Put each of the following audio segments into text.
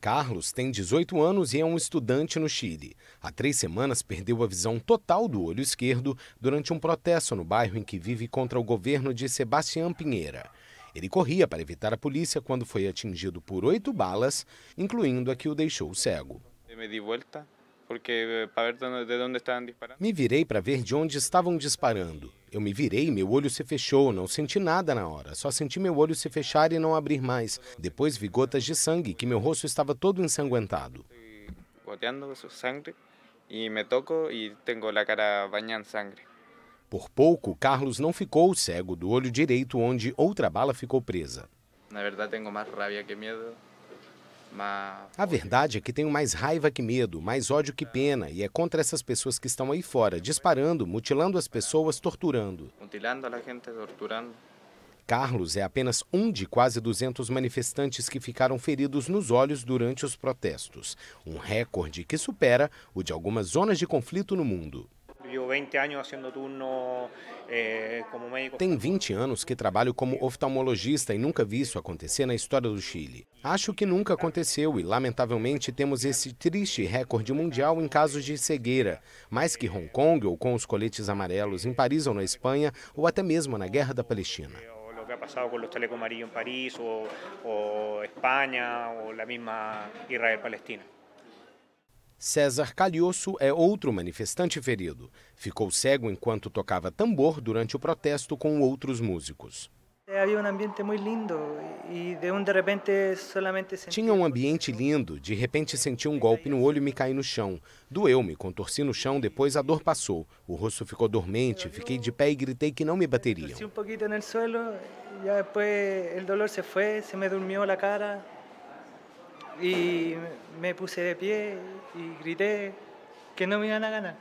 Carlos tem 18 anos e é um estudante no Chile. Há três semanas perdeu a visão total do olho esquerdo durante um protesto no bairro em que vive contra o governo de Sebastião Pinheira. Ele corria para evitar a polícia quando foi atingido por oito balas, incluindo a que o deixou cego. Eu me di volta porque eh, para ver de onde estavam disparando. Me virei para ver de onde estavam disparando. Eu me virei, meu olho se fechou, não senti nada na hora, só senti meu olho se fechar e não abrir mais. Depois vi gotas de sangue, que meu rosto estava todo ensanguentado. Goteando sangue e me toco e tenho a cara sangue. Por pouco, Carlos não ficou cego do olho direito onde outra bala ficou presa. Na verdade, tenho mais raiva que medo. A verdade é que tenho mais raiva que medo, mais ódio que pena, e é contra essas pessoas que estão aí fora, disparando, mutilando as pessoas, torturando. Carlos é apenas um de quase 200 manifestantes que ficaram feridos nos olhos durante os protestos, um recorde que supera o de algumas zonas de conflito no mundo. Eh, Tem 20 anos que trabalho como oftalmologista e nunca vi isso acontecer na história do Chile. Acho que nunca aconteceu e, lamentavelmente, temos esse triste recorde mundial em casos de cegueira, mais que Hong Kong ou com os coletes amarelos em Paris ou na Espanha, ou até mesmo na Guerra da Palestina. Eh, que ha pasado con los chalecos en París o, o España o la misma Israel-Palestina. César Calioso é outro manifestante ferido. Ficou cego enquanto tocava tambor durante o protesto com outros músicos. É, havia um ambiente muito lindo e de um de repente solamente senti... Tinha um ambiente lindo, de repente senti um golpe no olho e me caí no chão. Doeu, me contorci no chão, depois a dor passou. O rosto ficou dormente, fiquei de pé e gritei que não me bateriam. um pouquinho no suelo, depois o dolor se foi, se me dormiu a cara e me puse de pie e gritei que não ia ganhar.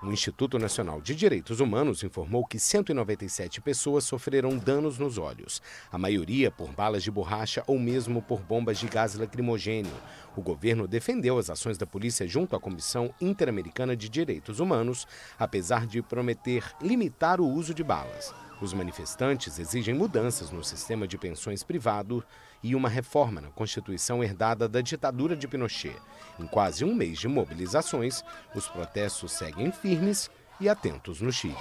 O Instituto Nacional de Direitos Humanos informou que 197 pessoas sofreram danos nos olhos, a maioria por balas de borracha ou mesmo por bombas de gás lacrimogênio. O governo defendeu as ações da polícia junto à Comissão Interamericana de Direitos Humanos, apesar de prometer limitar o uso de balas. Os manifestantes exigem mudanças no sistema de pensões privado e uma reforma na Constituição herdada da ditadura de Pinochet. Em quase um mês de mobilizações, os protestos seguem firmes e atentos no Chile.